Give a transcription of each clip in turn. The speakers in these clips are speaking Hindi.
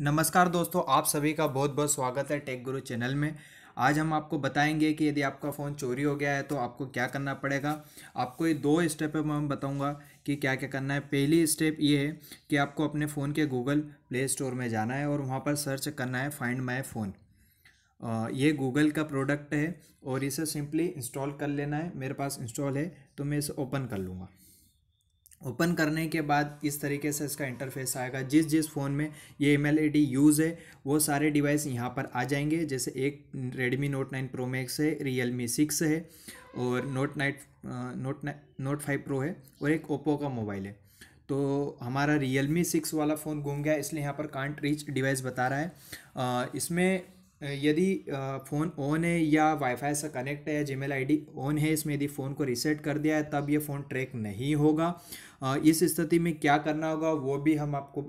नमस्कार दोस्तों आप सभी का बहुत बहुत स्वागत है टेक गुरु चैनल में आज हम आपको बताएंगे कि यदि आपका फ़ोन चोरी हो गया है तो आपको क्या करना पड़ेगा आपको ये दो स्टेप मैं बताऊंगा कि क्या क्या करना है पहली स्टेप ये है कि आपको अपने फ़ोन के गूगल प्ले स्टोर में जाना है और वहाँ पर सर्च करना है फाइंड माई फ़ोन ये गूगल का प्रोडक्ट है और इसे सिंपली इंस्टॉल कर लेना है मेरे पास इंस्टॉल है तो मैं इसे ओपन कर लूँगा ओपन करने के बाद इस तरीके से इसका इंटरफेस आएगा जिस जिस फ़ोन में ये एम एल यूज़ है वो सारे डिवाइस यहाँ पर आ जाएंगे जैसे एक Redmi Note nine Pro Max है रियल मी सिक्स है और note night note note five pro है और एक ओप्पो का मोबाइल है तो हमारा रियल मी सिक्स वाला फ़ोन घूम गया इसलिए यहाँ पर कांट रीच डिवाइस बता रहा है आ, इसमें यदि फ़ोन ऑन है या वाईफाई से कनेक्ट है जीमेल आईडी ऑन है इसमें यदि फ़ोन को रिसेट कर दिया है तब ये फ़ोन ट्रैक नहीं होगा इस स्थिति में क्या करना होगा वो भी हम आपको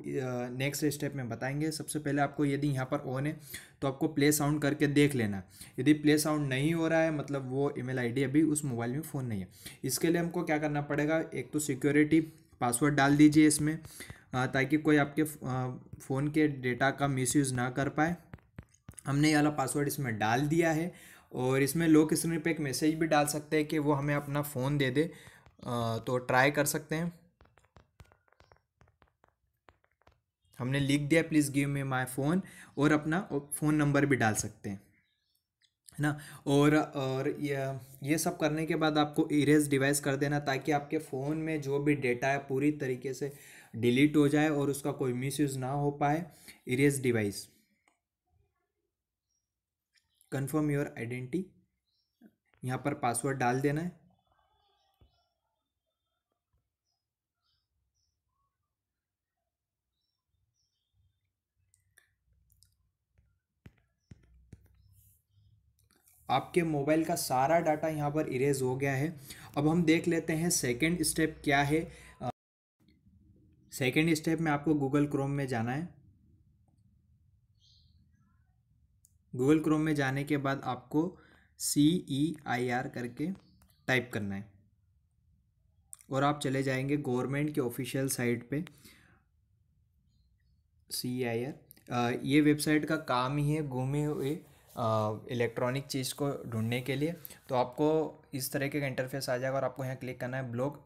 नेक्स्ट स्टेप में बताएंगे सबसे पहले आपको यदि यहाँ पर ऑन है तो आपको प्ले साउंड करके देख लेना यदि प्ले साउंड नहीं हो रहा है मतलब वो ईमेल आईडी अभी उस मोबाइल में फ़ोन नहीं है इसके लिए हमको क्या करना पड़ेगा एक तो सिक्योरिटी पासवर्ड डाल दीजिए इसमें ताकि कोई आपके फ़ोन के डेटा का मिसयूज़ ना कर पाए हमने ये वाला पासवर्ड इसमें डाल दिया है और इसमें लोग स्क्रीन पे एक मैसेज भी डाल सकते हैं कि वो हमें अपना फ़ोन दे दे तो ट्राई कर सकते हैं हमने लिख दिया please give me my phone और अपना फ़ोन नंबर भी डाल सकते हैं है ना और और ये ये सब करने के बाद आपको इरेज डिवाइस कर देना ताकि आपके फ़ोन में जो भी डेटा है पूरी तरीके से डिलीट हो जाए और उसका कोई मिसयूज़ ना हो पाए erase device confirm your identity यहाँ पर पासवर्ड डाल देना है आपके मोबाइल का सारा डाटा यहाँ पर इरेज हो गया है अब हम देख लेते हैं सेकेंड स्टेप क्या है सेकेंड स्टेप में आपको गूगल क्रोम में जाना है गूगल क्रोम में जाने के बाद आपको सी ई आई आर करके टाइप करना है और आप चले जाएंगे गवर्नमेंट के ऑफिशियल साइट पे सी आई आर ये वेबसाइट का काम ही है घूमे हुए इलेक्ट्रॉनिक चीज़ को ढूंढने के लिए तो आपको इस तरह के इंटरफेस आ जाएगा और आपको यहाँ क्लिक करना है ब्लॉक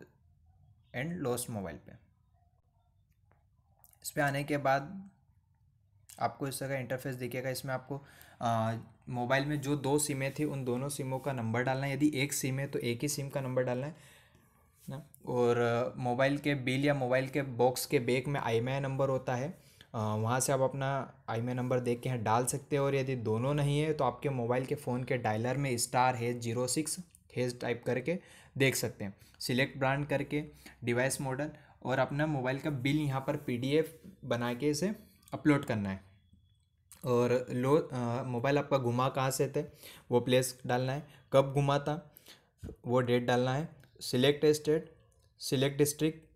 एंड लॉस्ट मोबाइल पे इस पर आने के बाद आपको इस तरह का इंटरफेस देखिएगा इसमें आपको मोबाइल में जो दो सिमें थी उन दोनों सिमों का नंबर डालना है यदि एक सिम है तो एक ही सिम का नंबर डालना है ना और मोबाइल के बिल या मोबाइल के बॉक्स के बैक में आई नंबर होता है वहाँ से आप अपना आई नंबर देख के यहाँ डाल सकते हो और यदि दोनों नहीं है तो आपके मोबाइल के फ़ोन के डायलर में star hash zero six hash type करके देख सकते हैं सिलेक्ट ब्रांड करके डिवाइस मॉडल और अपना मोबाइल का बिल यहाँ पर पीडीएफ बना के इसे अपलोड करना है और लो मोबाइल आपका घुमा कहाँ से थे वो प्लेस डालना है कब घुमा था वो डेट डालना है सिलेक्ट स्टेट सिलेक्ट डिस्ट्रिक्ट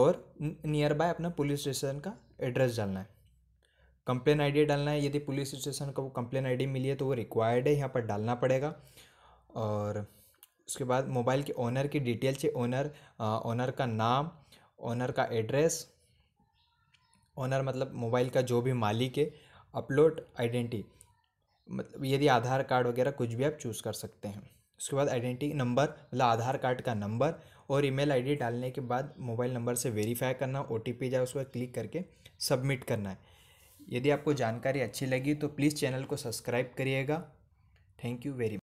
और नियर बाय अपना पुलिस स्टेशन का एड्रेस डालना है कंप्लेन आईडी डालना है यदि पुलिस स्टेशन का वो कंप्लेन आईडी मिली है तो वो रिक्वायर्ड है यहाँ पर डालना पड़ेगा और उसके बाद मोबाइल के ओनर की डिटेल चाहिए ओनर ओनर का नाम ओनर का एड्रेस ओनर मतलब मोबाइल का जो भी मालिक है अपलोड आइडेंटी मतलब यदि आधार कार्ड वगैरह कुछ भी आप चूज़ कर सकते हैं उसके बाद आइडेंटिटी नंबर मतलब आधार कार्ड का नंबर और ईमेल आईडी डालने के बाद मोबाइल नंबर से वेरीफाई करना ओ टी पी जाए उसके बाद क्लिक करके सबमिट करना है यदि आपको जानकारी अच्छी लगी तो प्लीज़ चैनल को सब्सक्राइब करिएगा थैंक यू वेरी मच